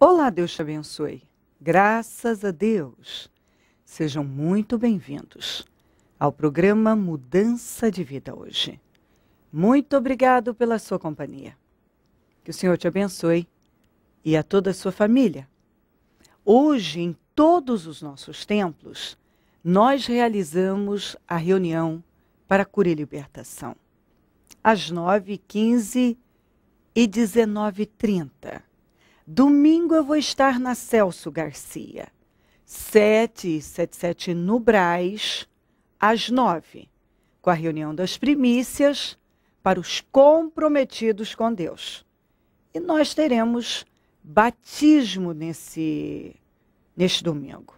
Olá, Deus te abençoe. Graças a Deus. Sejam muito bem-vindos ao programa Mudança de Vida hoje. Muito obrigado pela sua companhia. Que o Senhor te abençoe e a toda a sua família. Hoje, em todos os nossos templos, nós realizamos a reunião para cura e libertação, às 9h15 e 19h30 Domingo eu vou estar na Celso Garcia, 777 no Braz, às 9, com a reunião das primícias para os comprometidos com Deus. E nós teremos batismo nesse, neste domingo.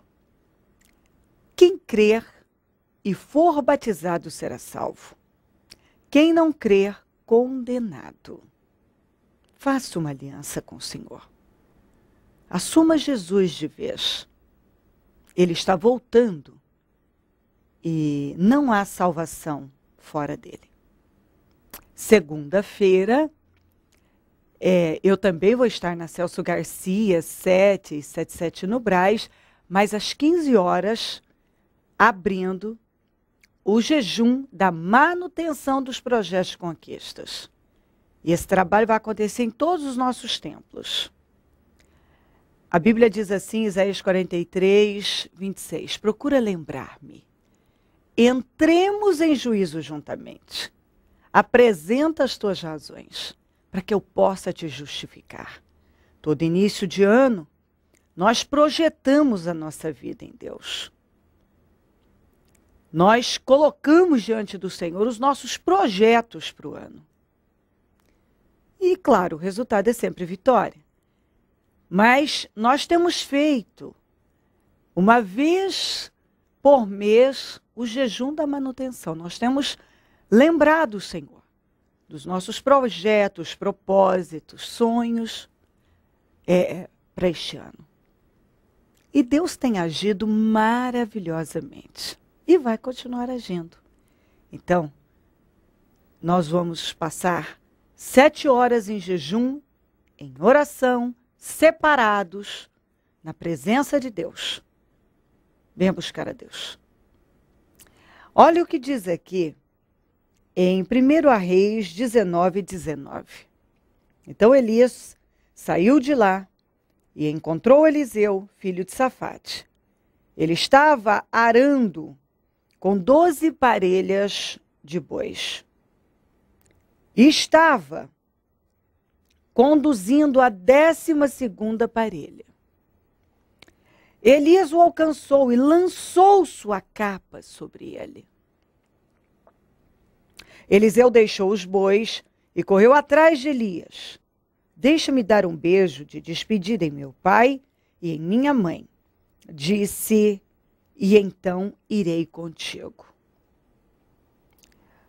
Quem crer e for batizado será salvo. Quem não crer, condenado. Faça uma aliança com o Senhor. Assuma Jesus de vez. Ele está voltando e não há salvação fora dele. Segunda-feira, é, eu também vou estar na Celso Garcia, 777 no Braz, mas às 15 horas, abrindo o jejum da manutenção dos projetos de conquistas. E esse trabalho vai acontecer em todos os nossos templos. A Bíblia diz assim, Isaías 43, 26. Procura lembrar-me. Entremos em juízo juntamente. Apresenta as tuas razões, para que eu possa te justificar. Todo início de ano, nós projetamos a nossa vida em Deus. Nós colocamos diante do Senhor os nossos projetos para o ano. E, claro, o resultado é sempre vitória. Mas nós temos feito, uma vez por mês, o jejum da manutenção. Nós temos lembrado o Senhor dos nossos projetos, propósitos, sonhos é, é para este ano. E Deus tem agido maravilhosamente e vai continuar agindo. Então, nós vamos passar sete horas em jejum, em oração, separados na presença de Deus. Venha buscar a Deus. Olha o que diz aqui em 1 Reis 19, 19. Então Elias saiu de lá e encontrou Eliseu, filho de Safate. Ele estava arando com doze parelhas de bois. E estava conduzindo a décima segunda parelha. Elias o alcançou e lançou sua capa sobre ele. Eliseu deixou os bois e correu atrás de Elias. Deixa-me dar um beijo de despedida em meu pai e em minha mãe. Disse, e então irei contigo.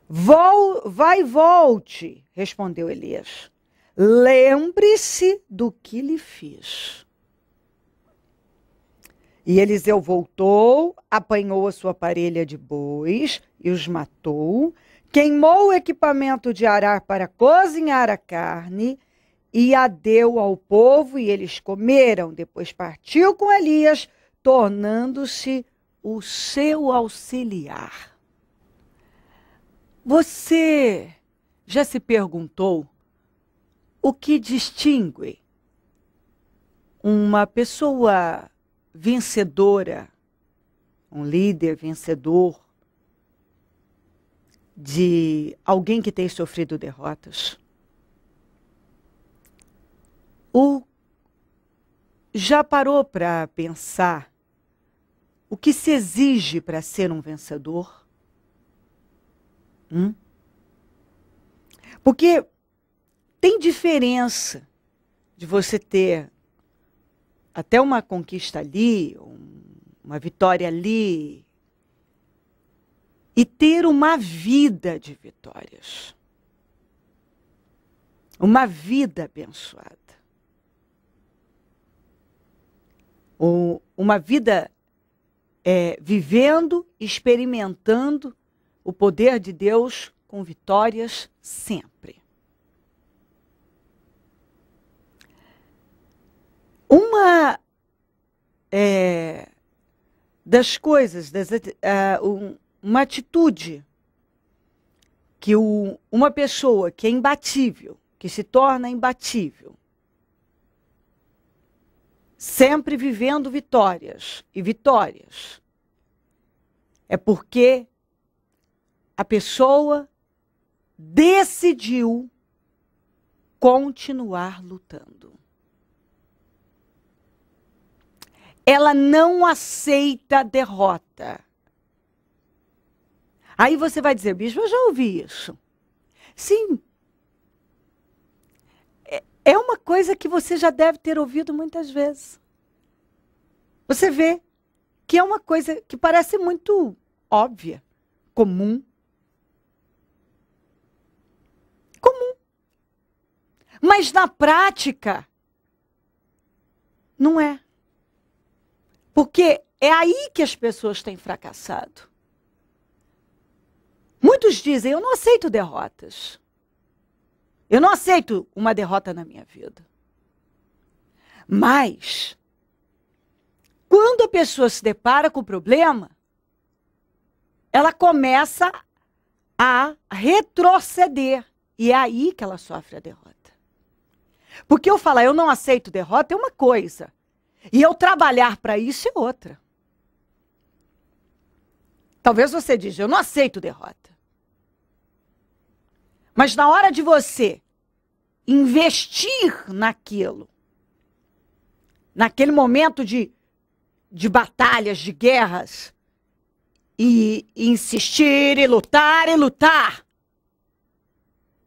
Vol, vai e volte, respondeu Elias. Lembre-se do que lhe fiz. E Eliseu voltou, apanhou a sua parelha de bois e os matou, queimou o equipamento de arar para cozinhar a carne e a deu ao povo e eles comeram. Depois partiu com Elias, tornando-se o seu auxiliar. Você já se perguntou o que distingue uma pessoa vencedora, um líder vencedor, de alguém que tem sofrido derrotas? Ou já parou para pensar o que se exige para ser um vencedor? Hum? Porque tem diferença de você ter até uma conquista ali, uma vitória ali, e ter uma vida de vitórias. Uma vida abençoada. Ou uma vida é, vivendo, experimentando o poder de Deus com vitórias sempre. Uma é, das coisas, das, uh, um, uma atitude que o, uma pessoa que é imbatível, que se torna imbatível, sempre vivendo vitórias e vitórias, é porque a pessoa decidiu continuar lutando. Ela não aceita derrota. Aí você vai dizer, Bispo, eu já ouvi isso. Sim. É, é uma coisa que você já deve ter ouvido muitas vezes. Você vê que é uma coisa que parece muito óbvia, comum. Comum. Mas na prática, não é. Porque é aí que as pessoas têm fracassado. Muitos dizem: eu não aceito derrotas. Eu não aceito uma derrota na minha vida. Mas, quando a pessoa se depara com o problema, ela começa a retroceder. E é aí que ela sofre a derrota. Porque eu falar, eu não aceito derrota, é uma coisa. E eu trabalhar para isso é outra. Talvez você diga, eu não aceito derrota. Mas na hora de você investir naquilo, naquele momento de, de batalhas, de guerras, e, e insistir, e lutar, e lutar,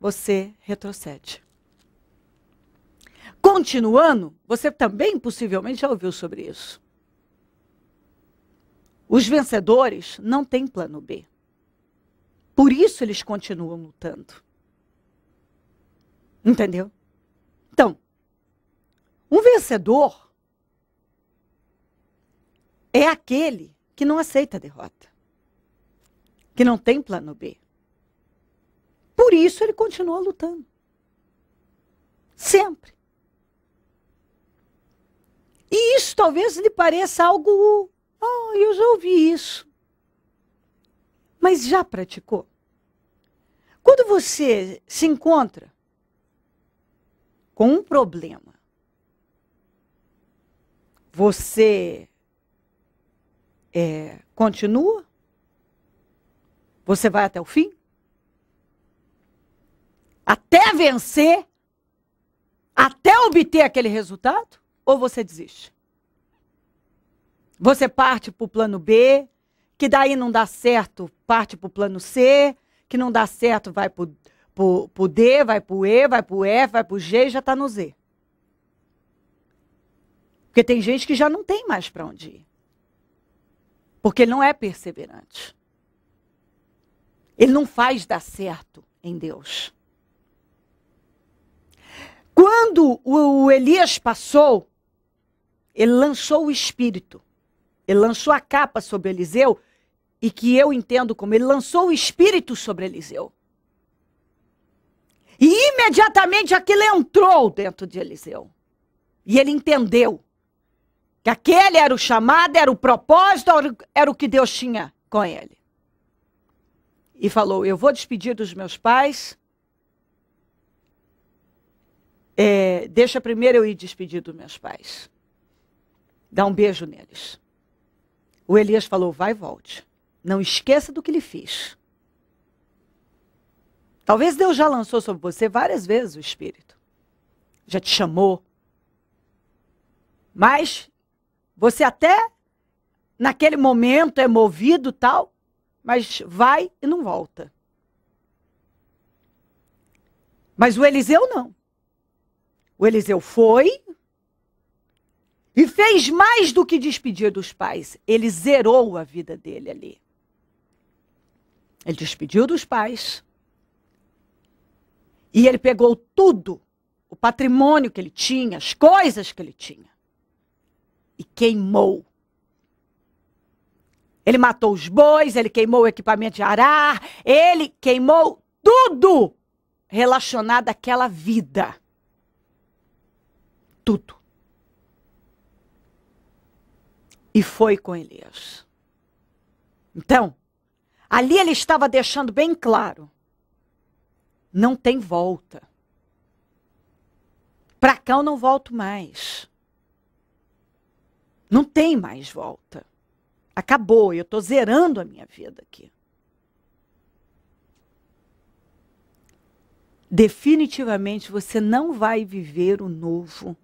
você retrocede. Continuando, você também possivelmente já ouviu sobre isso. Os vencedores não têm plano B. Por isso eles continuam lutando. Entendeu? Então, um vencedor é aquele que não aceita a derrota, que não tem plano B. Por isso ele continua lutando. Sempre. E isso talvez lhe pareça algo. Oh, eu já ouvi isso. Mas já praticou? Quando você se encontra com um problema, você é, continua? Você vai até o fim? Até vencer? Até obter aquele resultado? ou você desiste. Você parte para o plano B, que daí não dá certo, parte para o plano C, que não dá certo, vai para o D, vai para o E, vai para o F, vai para o G e já está no Z. Porque tem gente que já não tem mais para onde ir. Porque ele não é perseverante. Ele não faz dar certo em Deus. Quando o Elias passou ele lançou o espírito. Ele lançou a capa sobre Eliseu e que eu entendo como ele lançou o espírito sobre Eliseu. E imediatamente aquilo entrou dentro de Eliseu. E ele entendeu que aquele era o chamado, era o propósito, era o que Deus tinha com ele. E falou: Eu vou despedir dos meus pais. É, deixa primeiro eu ir despedir dos meus pais. Dá um beijo neles. O Elias falou: vai e volte. Não esqueça do que lhe fiz. Talvez Deus já lançou sobre você várias vezes o Espírito. Já te chamou. Mas você até naquele momento é movido tal, mas vai e não volta. Mas o Eliseu não. O Eliseu foi, e fez mais do que despedir dos pais. Ele zerou a vida dele ali. Ele despediu dos pais. E ele pegou tudo, o patrimônio que ele tinha, as coisas que ele tinha, e queimou. Ele matou os bois, ele queimou o equipamento de arar, ele queimou tudo relacionado àquela vida. Tudo. e foi com Elias. Então, ali ele estava deixando bem claro: não tem volta. Para cá eu não volto mais. Não tem mais volta. Acabou, eu estou zerando a minha vida aqui. Definitivamente você não vai viver o novo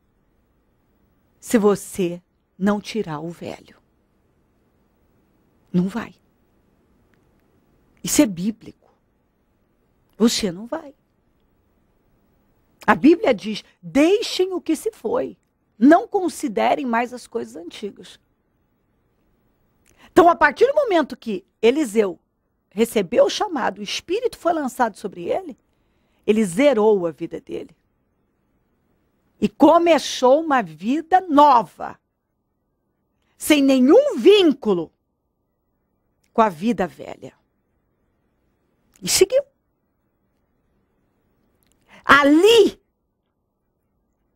se você não tirar o velho. Não vai. Isso é bíblico. Você não vai. A Bíblia diz: deixem o que se foi. Não considerem mais as coisas antigas. Então, a partir do momento que Eliseu recebeu o chamado, o Espírito foi lançado sobre ele, ele zerou a vida dele. E começou uma vida nova sem nenhum vínculo com a vida velha. E seguiu. Ali,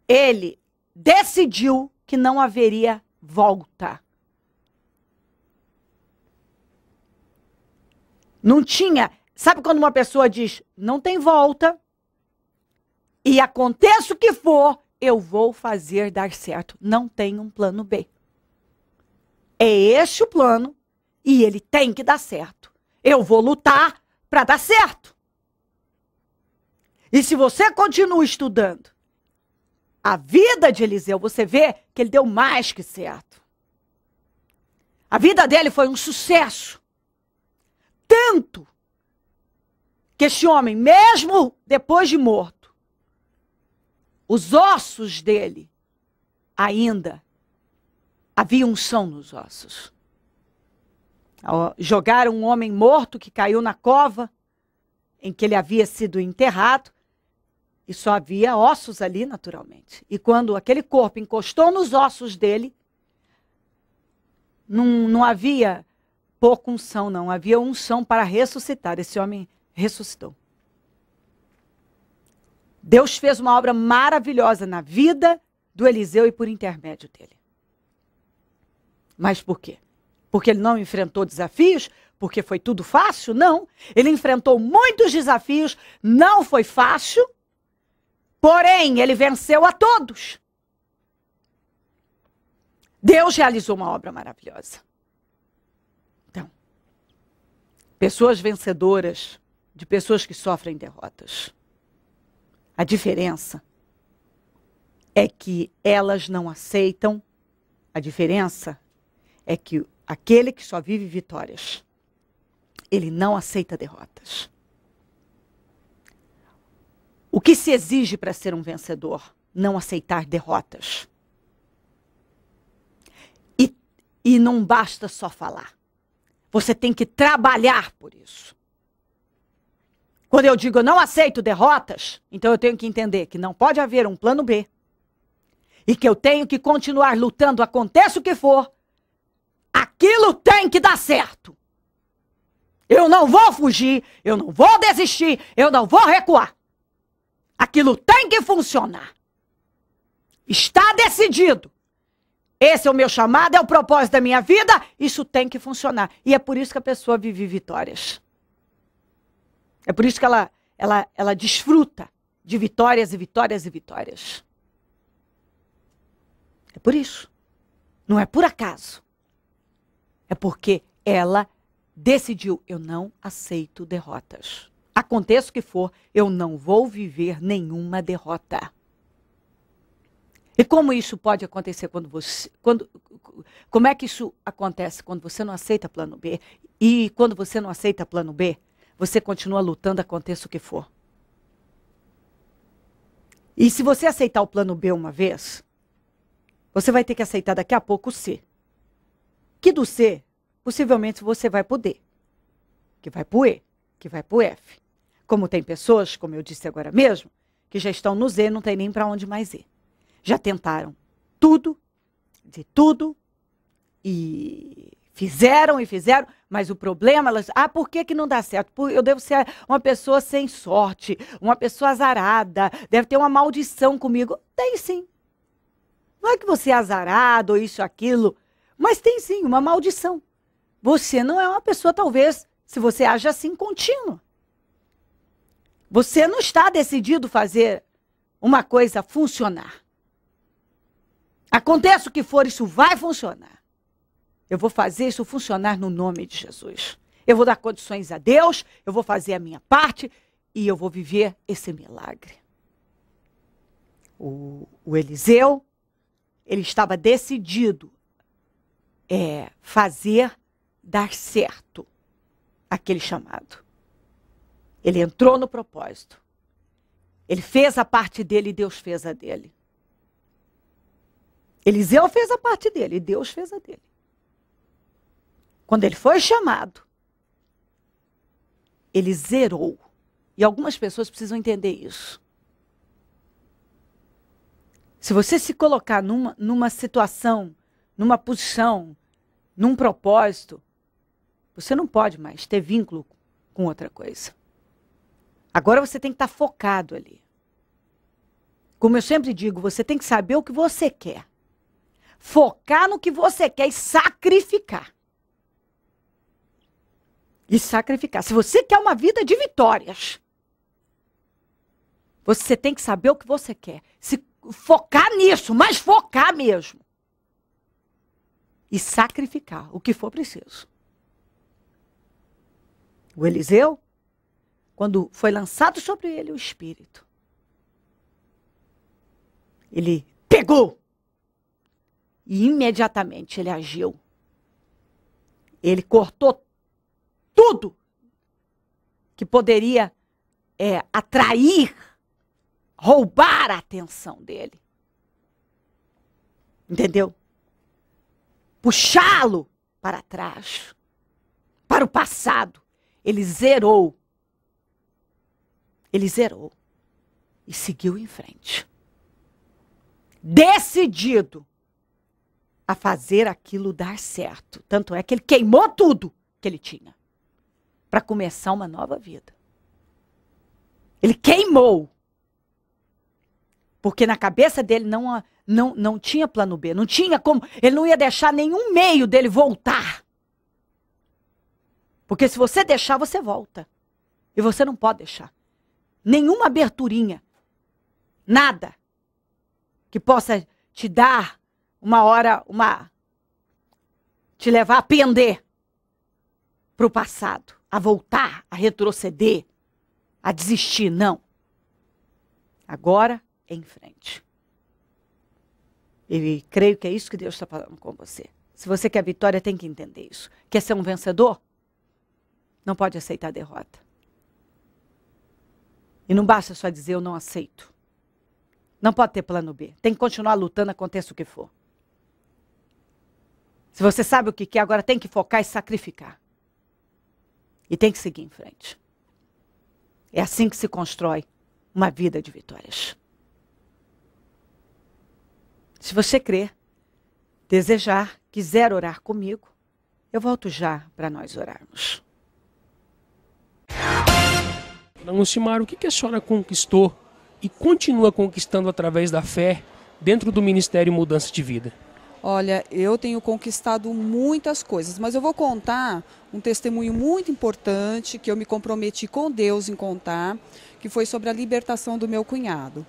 ele decidiu que não haveria volta. Não tinha. Sabe quando uma pessoa diz, não tem volta, e aconteça o que for, eu vou fazer dar certo. Não tem um plano B. É este o plano e ele tem que dar certo. Eu vou lutar para dar certo. E se você continua estudando a vida de Eliseu, você vê que ele deu mais que certo. A vida dele foi um sucesso. Tanto que este homem, mesmo depois de morto, os ossos dele ainda havia um som nos ossos. Jogaram um homem morto que caiu na cova em que ele havia sido enterrado e só havia ossos ali naturalmente. E quando aquele corpo encostou nos ossos dele, não, não havia pouca unção, não. Havia unção para ressuscitar. Esse homem ressuscitou. Deus fez uma obra maravilhosa na vida do Eliseu e por intermédio dele. Mas por quê? Porque ele não enfrentou desafios? Porque foi tudo fácil? Não. Ele enfrentou muitos desafios, não foi fácil, porém, ele venceu a todos. Deus realizou uma obra maravilhosa. Então, pessoas vencedoras de pessoas que sofrem derrotas. A diferença é que elas não aceitam, a diferença é que aquele que só vive vitórias, ele não aceita derrotas. O que se exige para ser um vencedor? Não aceitar derrotas. E, e não basta só falar. Você tem que trabalhar por isso. Quando eu digo eu não aceito derrotas, então eu tenho que entender que não pode haver um plano B. E que eu tenho que continuar lutando, aconteça o que for, Aquilo tem que dar certo. Eu não vou fugir, eu não vou desistir, eu não vou recuar. Aquilo tem que funcionar. Está decidido. Esse é o meu chamado, é o propósito da minha vida, isso tem que funcionar. E é por isso que a pessoa vive vitórias. É por isso que ela, ela, ela desfruta de vitórias e vitórias e vitórias. É por isso. Não é por acaso. É porque ela decidiu: eu não aceito derrotas. Aconteça o que for, eu não vou viver nenhuma derrota. E como isso pode acontecer quando você. Quando, como é que isso acontece quando você não aceita plano B? E quando você não aceita plano B, você continua lutando, aconteça o que for. E se você aceitar o plano B uma vez, você vai ter que aceitar daqui a pouco o C que do C, possivelmente você vai pro D, que vai pro E, que vai pro F. Como tem pessoas, como eu disse agora mesmo, que já estão no Z, não tem nem para onde mais ir. Já tentaram tudo, de tudo, e fizeram e fizeram, mas o problema, elas, ah, por que, que não dá certo? Eu devo ser uma pessoa sem sorte, uma pessoa azarada, deve ter uma maldição comigo. Tem sim. Não é que você é azarado ou isso, aquilo. Mas tem sim uma maldição. Você não é uma pessoa, talvez, se você age assim, contínua. Você não está decidido fazer uma coisa funcionar. Aconteça o que for, isso vai funcionar. Eu vou fazer isso funcionar no nome de Jesus. Eu vou dar condições a Deus, eu vou fazer a minha parte e eu vou viver esse milagre. O, o Eliseu, ele estava decidido é, fazer dar certo aquele chamado. Ele entrou no propósito. Ele fez a parte dele e Deus fez a dele. Eliseu fez a parte dele e Deus fez a dele. Quando ele foi chamado, ele zerou. E algumas pessoas precisam entender isso. Se você se colocar numa, numa situação, numa posição num propósito, você não pode mais ter vínculo com outra coisa. Agora você tem que estar tá focado ali. Como eu sempre digo, você tem que saber o que você quer. Focar no que você quer e sacrificar. E sacrificar. Se você quer uma vida de vitórias, você tem que saber o que você quer. Se focar nisso, mas focar mesmo e sacrificar o que for preciso. O Eliseu, quando foi lançado sobre ele o Espírito, ele pegou e imediatamente ele agiu. Ele cortou tudo que poderia é, atrair, roubar a atenção dele. Entendeu? puxá-lo para trás, para o passado. Ele zerou. Ele zerou e seguiu em frente. Decidido a fazer aquilo dar certo. Tanto é que ele queimou tudo que ele tinha para começar uma nova vida. Ele queimou porque na cabeça dele não, não, não tinha plano B, não tinha como, ele não ia deixar nenhum meio dele voltar. Porque se você deixar, você volta. E você não pode deixar. Nenhuma aberturinha, nada que possa te dar uma hora, uma. te levar a pender para o passado, a voltar, a retroceder, a desistir. Não. Agora em frente. E creio que é isso que Deus está falando com você. Se você quer vitória, tem que entender isso. Quer ser um vencedor? Não pode aceitar a derrota. E não basta só dizer eu não aceito. Não pode ter plano B. Tem que continuar lutando, aconteça o que for. Se você sabe o que quer, agora tem que focar e sacrificar. E tem que seguir em frente. É assim que se constrói uma vida de vitórias. Se você crer, desejar, quiser orar comigo, eu volto já para nós orarmos. Dona Lucimar, o que a senhora conquistou e continua conquistando através da fé dentro do Ministério Mudança de Vida? Olha, eu tenho conquistado muitas coisas, mas eu vou contar um testemunho muito importante que eu me comprometi com Deus em contar, que foi sobre a libertação do meu cunhado.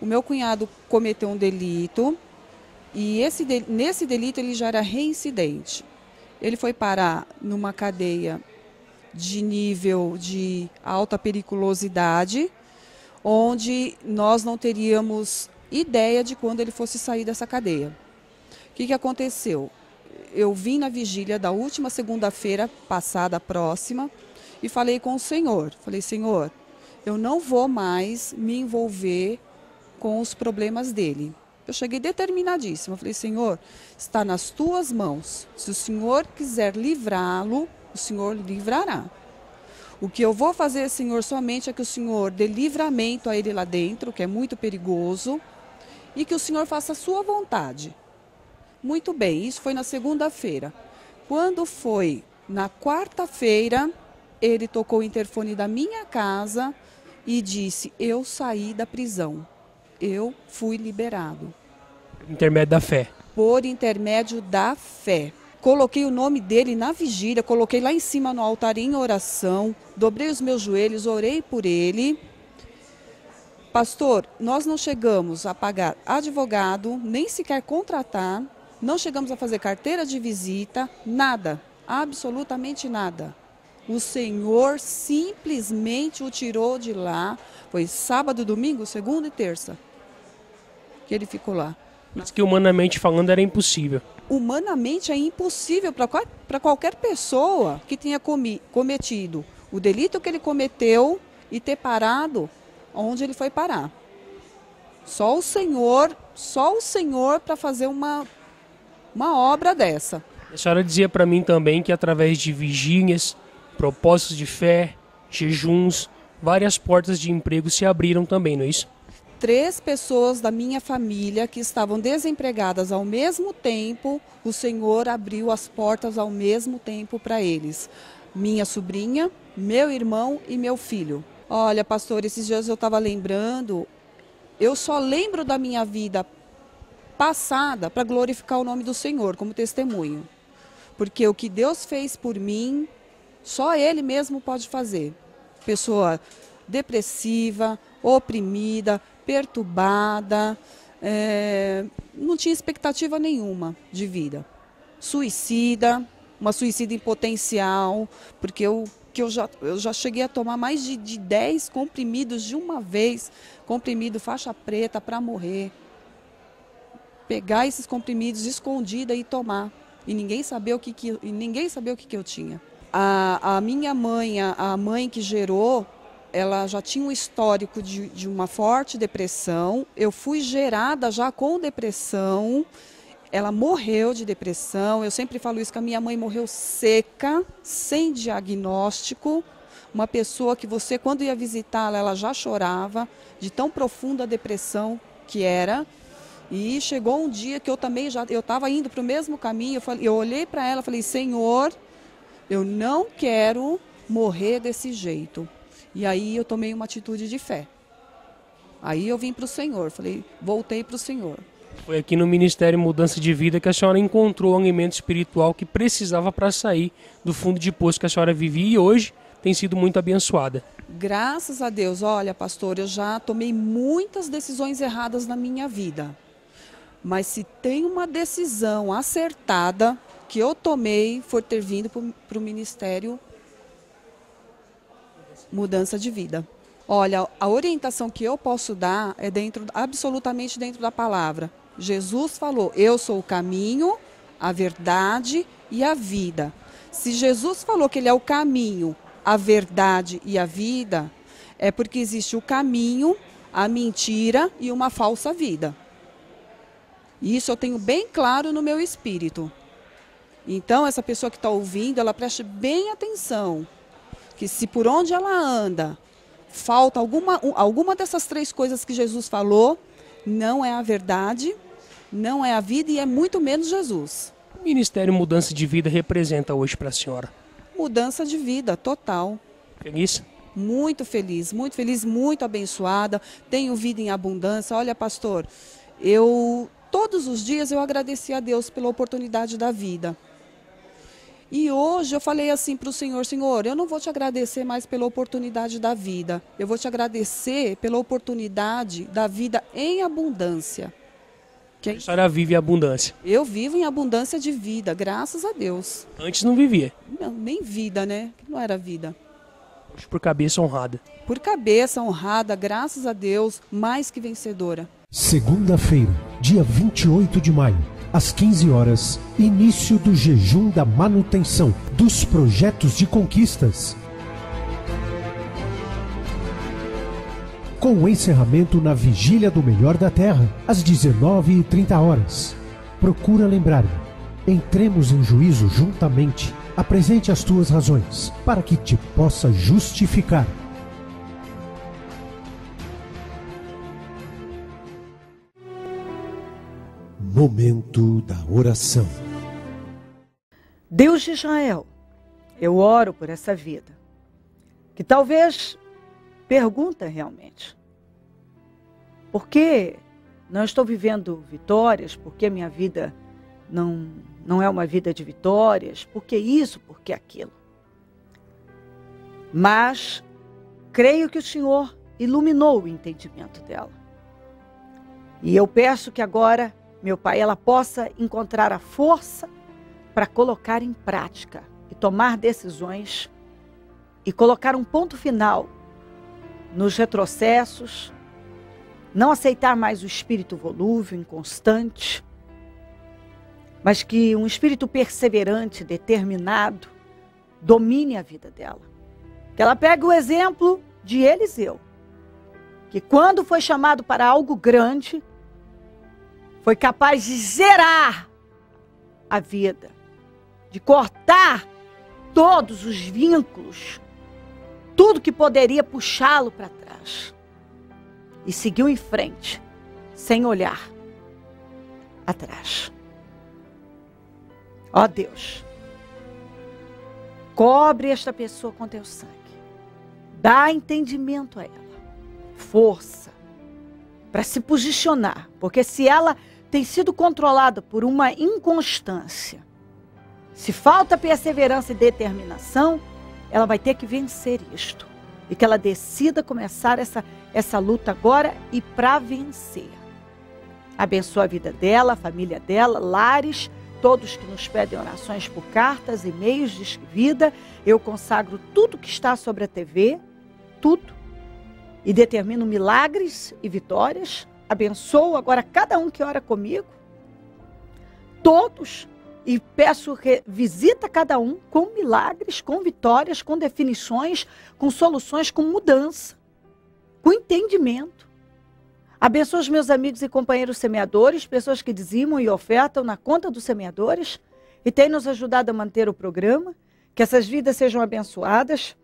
O meu cunhado cometeu um delito e esse, nesse delito ele já era reincidente. Ele foi parar numa cadeia de nível de alta periculosidade, onde nós não teríamos ideia de quando ele fosse sair dessa cadeia. O que, que aconteceu? Eu vim na vigília da última segunda-feira passada, próxima, e falei com o Senhor. Falei, Senhor, eu não vou mais me envolver com os problemas dele. Eu cheguei determinadíssima. Eu falei, Senhor, está nas tuas mãos. Se o Senhor quiser livrá-lo, o Senhor livrará. O que eu vou fazer, Senhor, somente é que o Senhor dê livramento a ele lá dentro, que é muito perigoso, e que o Senhor faça a sua vontade. Muito bem, isso foi na segunda-feira. Quando foi na quarta-feira, ele tocou o interfone da minha casa e disse: Eu saí da prisão, eu fui liberado intermédio da fé. Por intermédio da fé. Coloquei o nome dele na vigília, coloquei lá em cima no altar em oração, dobrei os meus joelhos, orei por ele. Pastor, nós não chegamos a pagar advogado, nem sequer contratar, não chegamos a fazer carteira de visita, nada, absolutamente nada. O Senhor simplesmente o tirou de lá. Foi sábado, domingo, segunda e terça que ele ficou lá mas que humanamente falando era impossível. Humanamente é impossível para qualquer pessoa que tenha comi, cometido o delito que ele cometeu e ter parado onde ele foi parar. Só o Senhor, só o Senhor para fazer uma, uma obra dessa. A senhora dizia para mim também que através de vigílias, propósitos de fé, jejuns, várias portas de emprego se abriram também, não é isso? três pessoas da minha família que estavam desempregadas ao mesmo tempo, o Senhor abriu as portas ao mesmo tempo para eles. Minha sobrinha, meu irmão e meu filho. Olha, pastor, esses dias eu estava lembrando, eu só lembro da minha vida passada para glorificar o nome do Senhor como testemunho. Porque o que Deus fez por mim, só Ele mesmo pode fazer. Pessoa depressiva, oprimida, perturbada, é, não tinha expectativa nenhuma de vida. Suicida, uma suicida em potencial, porque eu, que eu, já, eu já cheguei a tomar mais de, de 10 comprimidos de uma vez, comprimido faixa preta para morrer. Pegar esses comprimidos escondida e tomar. E ninguém sabia o que, que, ninguém sabia o que, que eu tinha. A, a minha mãe, a, a mãe que gerou ela já tinha um histórico de, de uma forte depressão. Eu fui gerada já com depressão. Ela morreu de depressão. Eu sempre falo isso que a minha mãe morreu seca, sem diagnóstico. Uma pessoa que você, quando ia visitá-la, ela já chorava de tão profunda depressão que era. E chegou um dia que eu também já eu estava indo para o mesmo caminho. Eu, falei, eu olhei para ela, falei: Senhor, eu não quero morrer desse jeito. E aí eu tomei uma atitude de fé. Aí eu vim para o Senhor, falei, voltei para o Senhor. Foi aqui no Ministério Mudança de Vida que a senhora encontrou o alimento espiritual que precisava para sair do fundo de poço que a senhora vivia e hoje tem sido muito abençoada. Graças a Deus. Olha, pastor, eu já tomei muitas decisões erradas na minha vida. Mas se tem uma decisão acertada que eu tomei, foi ter vindo para o Ministério mudança de vida. Olha, a orientação que eu posso dar é dentro, absolutamente dentro da palavra. Jesus falou: Eu sou o caminho, a verdade e a vida. Se Jesus falou que ele é o caminho, a verdade e a vida, é porque existe o caminho, a mentira e uma falsa vida. Isso eu tenho bem claro no meu espírito. Então, essa pessoa que está ouvindo, ela preste bem atenção que se por onde ela anda falta alguma, alguma dessas três coisas que Jesus falou, não é a verdade, não é a vida e é muito menos Jesus. O Ministério Mudança de Vida representa hoje para a senhora? Mudança de vida total. Feliz? Muito feliz, muito feliz, muito abençoada. Tenho vida em abundância. Olha, pastor, eu todos os dias eu agradeci a Deus pela oportunidade da vida. E hoje eu falei assim para o Senhor: Senhor, eu não vou te agradecer mais pela oportunidade da vida, eu vou te agradecer pela oportunidade da vida em abundância. Que... A senhora vive em abundância. Eu vivo em abundância de vida, graças a Deus. Antes não vivia? Não, nem vida, né? Não era vida. Hoje por cabeça honrada. Por cabeça honrada, graças a Deus, mais que vencedora. Segunda-feira, dia 28 de maio às 15 horas, início do jejum da manutenção dos projetos de conquistas. Com o encerramento na Vigília do Melhor da Terra, às 19h30 horas. Procura lembrar-me. Entremos em juízo juntamente. Apresente as tuas razões, para que te possa justificar. Momento da oração. Deus de Israel, eu oro por essa vida, que talvez pergunta realmente: por que não estou vivendo vitórias? Por que minha vida não, não é uma vida de vitórias? Por que isso? Por que aquilo? Mas creio que o Senhor iluminou o entendimento dela. E eu peço que agora meu Pai, ela possa encontrar a força para colocar em prática e tomar decisões e colocar um ponto final nos retrocessos, não aceitar mais o espírito volúvel, inconstante, mas que um espírito perseverante, determinado, domine a vida dela. Que ela pegue o exemplo de Eliseu, que quando foi chamado para algo grande, foi capaz de zerar a vida, de cortar todos os vínculos, tudo que poderia puxá-lo para trás. E seguiu em frente, sem olhar atrás. Ó oh, Deus, cobre esta pessoa com teu sangue. Dá entendimento a ela, força para se posicionar, porque se ela tem sido controlada por uma inconstância. Se falta perseverança e determinação, ela vai ter que vencer isto. E que ela decida começar essa, essa luta agora e para vencer. Abençoa a vida dela, a família dela, lares, todos que nos pedem orações por cartas, e-mails de vida. Eu consagro tudo que está sobre a TV, tudo. E determino milagres e vitórias abençoo agora cada um que ora comigo, todos, e peço visita cada um com milagres, com vitórias, com definições, com soluções, com mudança, com entendimento. Abençoa os meus amigos e companheiros semeadores, pessoas que dizimam e ofertam na conta dos semeadores e têm nos ajudado a manter o programa. Que essas vidas sejam abençoadas,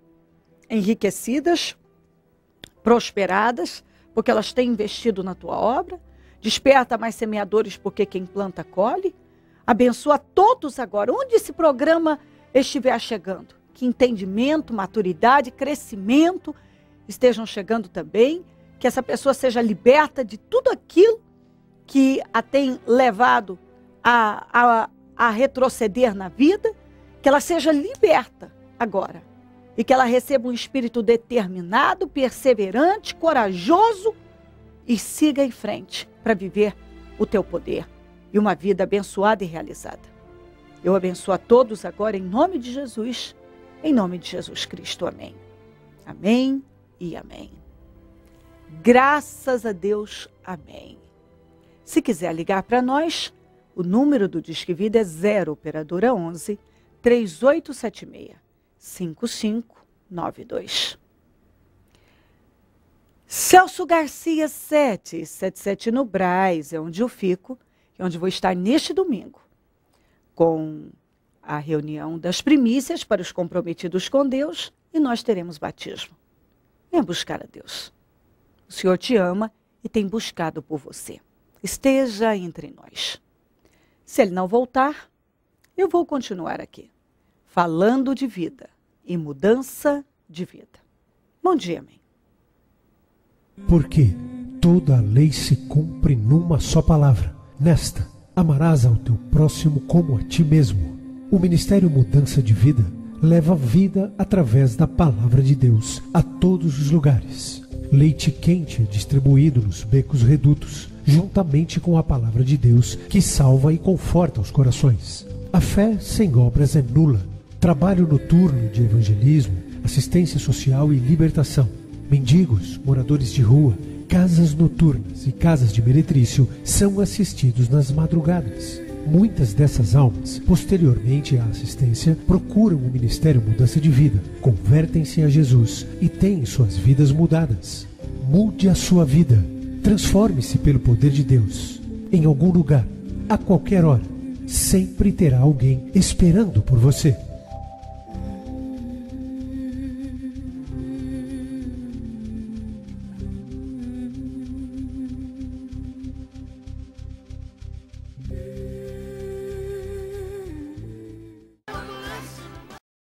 enriquecidas, prosperadas porque elas têm investido na tua obra. Desperta mais semeadores, porque quem planta colhe. Abençoa todos agora, onde esse programa estiver chegando. Que entendimento, maturidade, crescimento estejam chegando também. Que essa pessoa seja liberta de tudo aquilo que a tem levado a, a, a retroceder na vida. Que ela seja liberta agora e que ela receba um espírito determinado, perseverante, corajoso e siga em frente para viver o teu poder e uma vida abençoada e realizada. Eu abençoo a todos agora em nome de Jesus, em nome de Jesus Cristo. Amém. Amém e amém. Graças a Deus. Amém. Se quiser ligar para nós, o número do Disque Vida é 0 operadora 11 3876 5592. Celso Garcia 777 no Braz, é onde eu fico e é onde vou estar neste domingo, com a reunião das primícias para os comprometidos com Deus e nós teremos batismo. Venha buscar a Deus. O Senhor te ama e tem buscado por você. Esteja entre nós. Se ele não voltar, eu vou continuar aqui, falando de vida e mudança de vida. Bom dia, amém. Porque toda a lei se cumpre numa só palavra, nesta: amarás ao teu próximo como a ti mesmo. O Ministério Mudança de Vida leva vida através da palavra de Deus a todos os lugares. Leite quente é distribuído nos becos redutos, juntamente com a palavra de Deus que salva e conforta os corações. A fé sem obras é nula trabalho noturno de evangelismo, assistência social e libertação. Mendigos, moradores de rua, casas noturnas e casas de meretrício são assistidos nas madrugadas. Muitas dessas almas, posteriormente à assistência, procuram o Ministério Mudança de Vida, convertem-se a Jesus e têm suas vidas mudadas. Mude a sua vida. Transforme-se pelo poder de Deus. Em algum lugar, a qualquer hora, sempre terá alguém esperando por você.